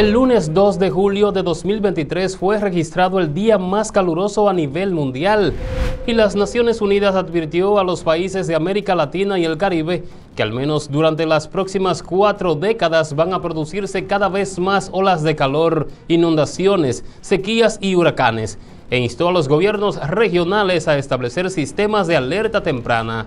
El lunes 2 de julio de 2023 fue registrado el día más caluroso a nivel mundial y las Naciones Unidas advirtió a los países de América Latina y el Caribe que al menos durante las próximas cuatro décadas van a producirse cada vez más olas de calor, inundaciones, sequías y huracanes e instó a los gobiernos regionales a establecer sistemas de alerta temprana.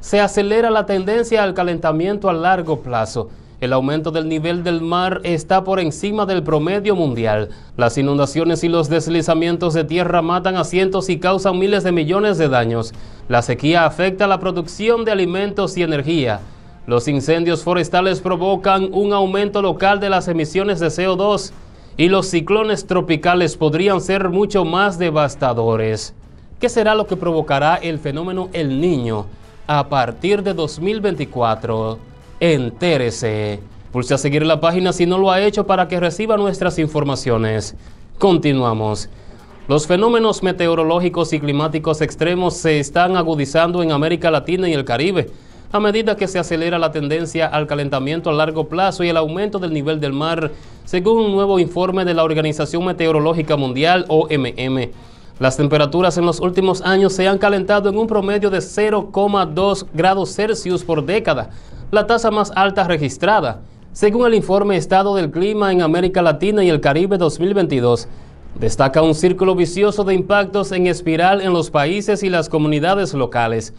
Se acelera la tendencia al calentamiento a largo plazo el aumento del nivel del mar está por encima del promedio mundial. Las inundaciones y los deslizamientos de tierra matan a cientos y causan miles de millones de daños. La sequía afecta la producción de alimentos y energía. Los incendios forestales provocan un aumento local de las emisiones de CO2 y los ciclones tropicales podrían ser mucho más devastadores. ¿Qué será lo que provocará el fenómeno El Niño a partir de 2024? entérese. Pulse a seguir la página si no lo ha hecho para que reciba nuestras informaciones. Continuamos. Los fenómenos meteorológicos y climáticos extremos se están agudizando en América Latina y el Caribe a medida que se acelera la tendencia al calentamiento a largo plazo y el aumento del nivel del mar, según un nuevo informe de la Organización Meteorológica Mundial, OMM. Las temperaturas en los últimos años se han calentado en un promedio de 0,2 grados Celsius por década, la tasa más alta registrada, según el informe Estado del Clima en América Latina y el Caribe 2022. Destaca un círculo vicioso de impactos en espiral en los países y las comunidades locales.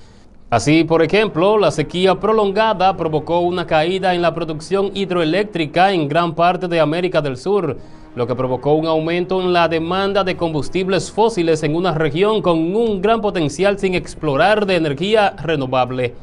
Así, por ejemplo, la sequía prolongada provocó una caída en la producción hidroeléctrica en gran parte de América del Sur, lo que provocó un aumento en la demanda de combustibles fósiles en una región con un gran potencial sin explorar de energía renovable.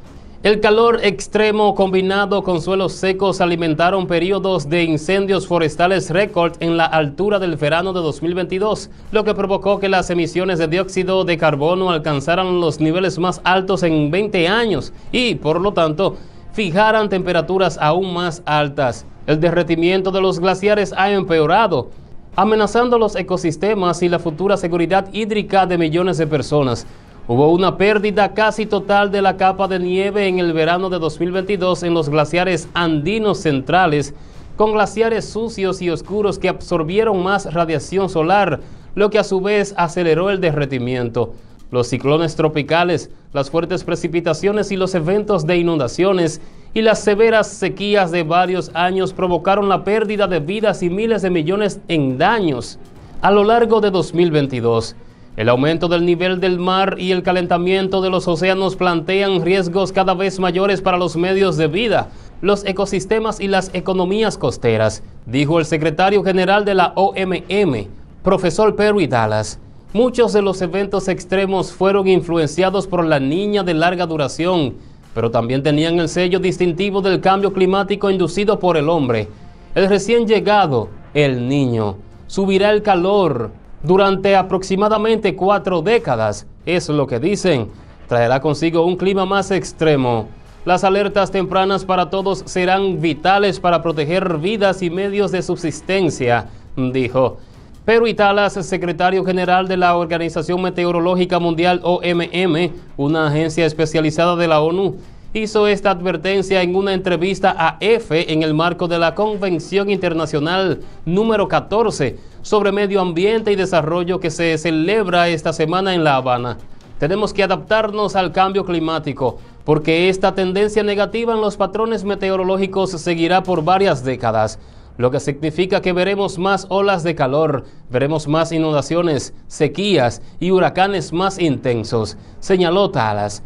El calor extremo combinado con suelos secos alimentaron periodos de incendios forestales récord en la altura del verano de 2022, lo que provocó que las emisiones de dióxido de carbono alcanzaran los niveles más altos en 20 años y, por lo tanto, fijaran temperaturas aún más altas. El derretimiento de los glaciares ha empeorado, amenazando los ecosistemas y la futura seguridad hídrica de millones de personas. Hubo una pérdida casi total de la capa de nieve en el verano de 2022 en los glaciares andinos centrales, con glaciares sucios y oscuros que absorbieron más radiación solar, lo que a su vez aceleró el derretimiento. Los ciclones tropicales, las fuertes precipitaciones y los eventos de inundaciones y las severas sequías de varios años provocaron la pérdida de vidas y miles de millones en daños a lo largo de 2022. El aumento del nivel del mar y el calentamiento de los océanos plantean riesgos cada vez mayores para los medios de vida, los ecosistemas y las economías costeras, dijo el secretario general de la OMM, profesor Perry Dallas. Muchos de los eventos extremos fueron influenciados por la niña de larga duración, pero también tenían el sello distintivo del cambio climático inducido por el hombre. El recién llegado, el niño, subirá el calor, durante aproximadamente cuatro décadas, es lo que dicen, traerá consigo un clima más extremo. Las alertas tempranas para todos serán vitales para proteger vidas y medios de subsistencia, dijo. Pero Italas, secretario general de la Organización Meteorológica Mundial OMM, una agencia especializada de la ONU, hizo esta advertencia en una entrevista a EFE en el marco de la Convención Internacional número 14 sobre Medio Ambiente y Desarrollo que se celebra esta semana en La Habana. Tenemos que adaptarnos al cambio climático, porque esta tendencia negativa en los patrones meteorológicos seguirá por varias décadas, lo que significa que veremos más olas de calor, veremos más inundaciones, sequías y huracanes más intensos, señaló Talas.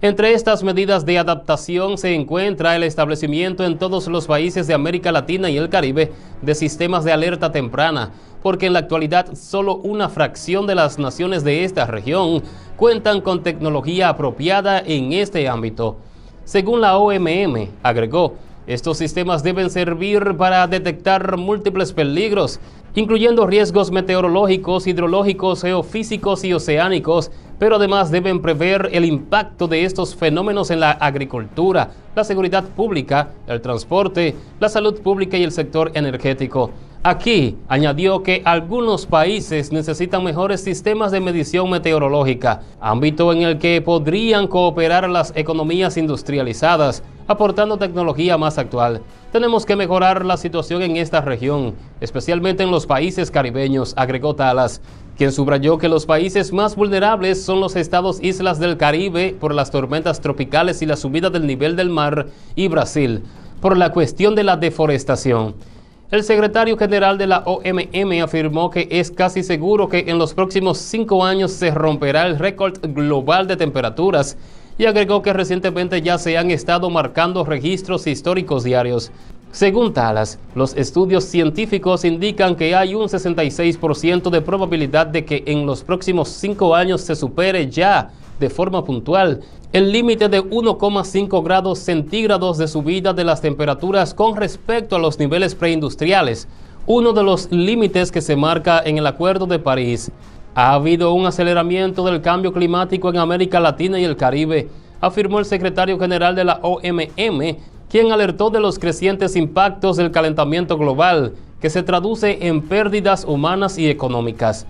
Entre estas medidas de adaptación se encuentra el establecimiento en todos los países de América Latina y el Caribe de sistemas de alerta temprana, porque en la actualidad solo una fracción de las naciones de esta región cuentan con tecnología apropiada en este ámbito. Según la OMM, agregó, estos sistemas deben servir para detectar múltiples peligros, incluyendo riesgos meteorológicos, hidrológicos, geofísicos y oceánicos, pero además deben prever el impacto de estos fenómenos en la agricultura, la seguridad pública, el transporte, la salud pública y el sector energético. Aquí añadió que algunos países necesitan mejores sistemas de medición meteorológica, ámbito en el que podrían cooperar las economías industrializadas aportando tecnología más actual. Tenemos que mejorar la situación en esta región, especialmente en los países caribeños, agregó Talas, quien subrayó que los países más vulnerables son los estados islas del Caribe por las tormentas tropicales y la subida del nivel del mar y Brasil por la cuestión de la deforestación. El secretario general de la OMM afirmó que es casi seguro que en los próximos cinco años se romperá el récord global de temperaturas y agregó que recientemente ya se han estado marcando registros históricos diarios. Según Talas, los estudios científicos indican que hay un 66% de probabilidad de que en los próximos cinco años se supere ya de forma puntual el límite de 1,5 grados centígrados de subida de las temperaturas con respecto a los niveles preindustriales, uno de los límites que se marca en el Acuerdo de París. Ha habido un aceleramiento del cambio climático en América Latina y el Caribe, afirmó el secretario general de la OMM, quien alertó de los crecientes impactos del calentamiento global, que se traduce en pérdidas humanas y económicas.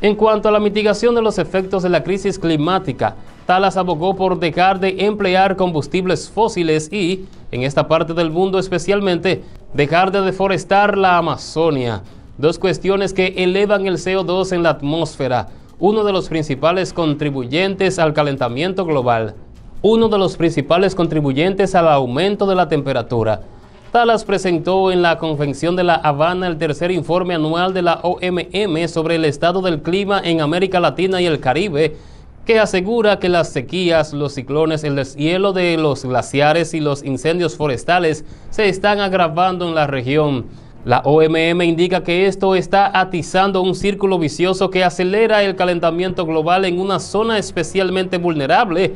En cuanto a la mitigación de los efectos de la crisis climática, Talas abogó por dejar de emplear combustibles fósiles y, en esta parte del mundo especialmente, dejar de deforestar la Amazonia dos cuestiones que elevan el CO2 en la atmósfera, uno de los principales contribuyentes al calentamiento global, uno de los principales contribuyentes al aumento de la temperatura. Talas presentó en la Convención de La Habana el tercer informe anual de la OMM sobre el estado del clima en América Latina y el Caribe, que asegura que las sequías, los ciclones, el deshielo de los glaciares y los incendios forestales se están agravando en la región. La OMM indica que esto está atizando un círculo vicioso que acelera el calentamiento global en una zona especialmente vulnerable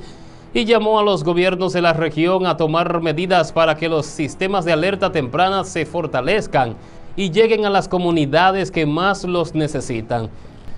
y llamó a los gobiernos de la región a tomar medidas para que los sistemas de alerta temprana se fortalezcan y lleguen a las comunidades que más los necesitan.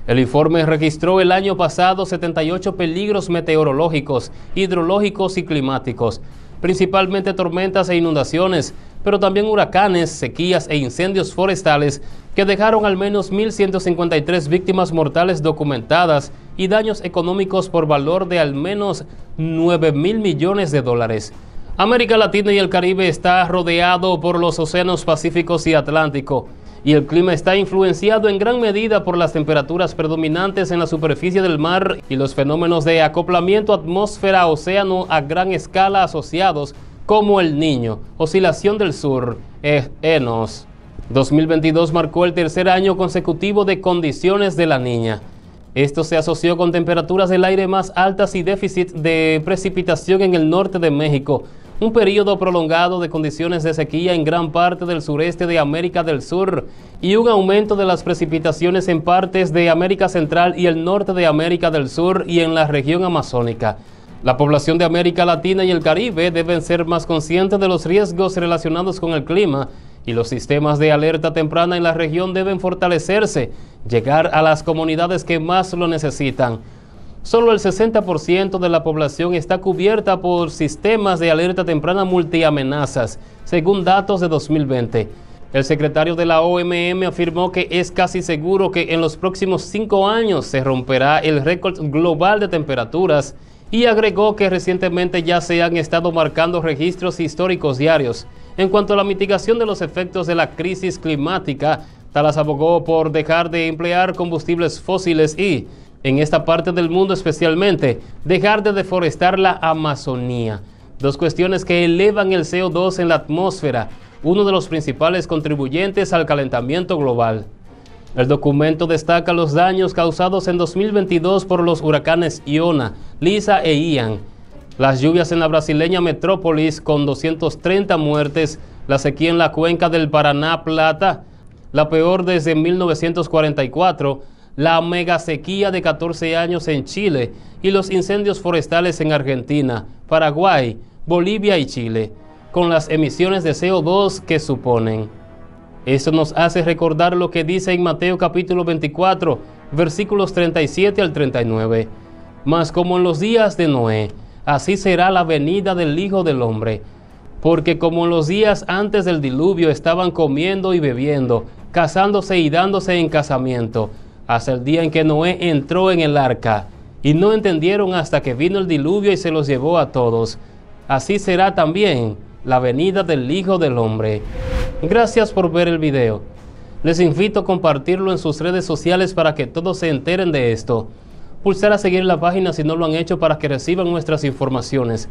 El informe registró el año pasado 78 peligros meteorológicos, hidrológicos y climáticos, principalmente tormentas e inundaciones, pero también huracanes, sequías e incendios forestales que dejaron al menos 1.153 víctimas mortales documentadas y daños económicos por valor de al menos 9 mil millones de dólares. América Latina y el Caribe está rodeado por los océanos Pacíficos y Atlántico y el clima está influenciado en gran medida por las temperaturas predominantes en la superficie del mar y los fenómenos de acoplamiento atmósfera-océano a gran escala asociados como el niño. Oscilación del sur, es ENOS. 2022 marcó el tercer año consecutivo de condiciones de la niña. Esto se asoció con temperaturas del aire más altas y déficit de precipitación en el norte de México, un periodo prolongado de condiciones de sequía en gran parte del sureste de América del Sur y un aumento de las precipitaciones en partes de América Central y el norte de América del Sur y en la región amazónica. La población de América Latina y el Caribe deben ser más conscientes de los riesgos relacionados con el clima y los sistemas de alerta temprana en la región deben fortalecerse, llegar a las comunidades que más lo necesitan. Solo el 60% de la población está cubierta por sistemas de alerta temprana multiamenazas, según datos de 2020. El secretario de la OMM afirmó que es casi seguro que en los próximos cinco años se romperá el récord global de temperaturas y agregó que recientemente ya se han estado marcando registros históricos diarios. En cuanto a la mitigación de los efectos de la crisis climática, Talas abogó por dejar de emplear combustibles fósiles y, en esta parte del mundo especialmente, dejar de deforestar la Amazonía. Dos cuestiones que elevan el CO2 en la atmósfera, uno de los principales contribuyentes al calentamiento global. El documento destaca los daños causados en 2022 por los huracanes Iona, Lisa e Ian, las lluvias en la brasileña metrópolis con 230 muertes, la sequía en la cuenca del Paraná Plata, la peor desde 1944, la mega sequía de 14 años en Chile y los incendios forestales en Argentina, Paraguay, Bolivia y Chile, con las emisiones de CO2 que suponen. Eso nos hace recordar lo que dice en Mateo capítulo 24, versículos 37 al 39. Mas como en los días de Noé, así será la venida del Hijo del Hombre. Porque como en los días antes del diluvio estaban comiendo y bebiendo, casándose y dándose en casamiento, hasta el día en que Noé entró en el arca, y no entendieron hasta que vino el diluvio y se los llevó a todos. Así será también la venida del Hijo del Hombre. Gracias por ver el video. Les invito a compartirlo en sus redes sociales para que todos se enteren de esto. Pulsar a seguir la página si no lo han hecho para que reciban nuestras informaciones.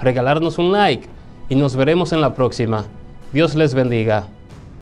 Regalarnos un like y nos veremos en la próxima. Dios les bendiga.